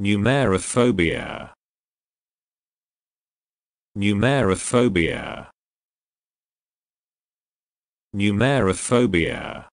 Numerophobia. Numerophobia. Numerophobia.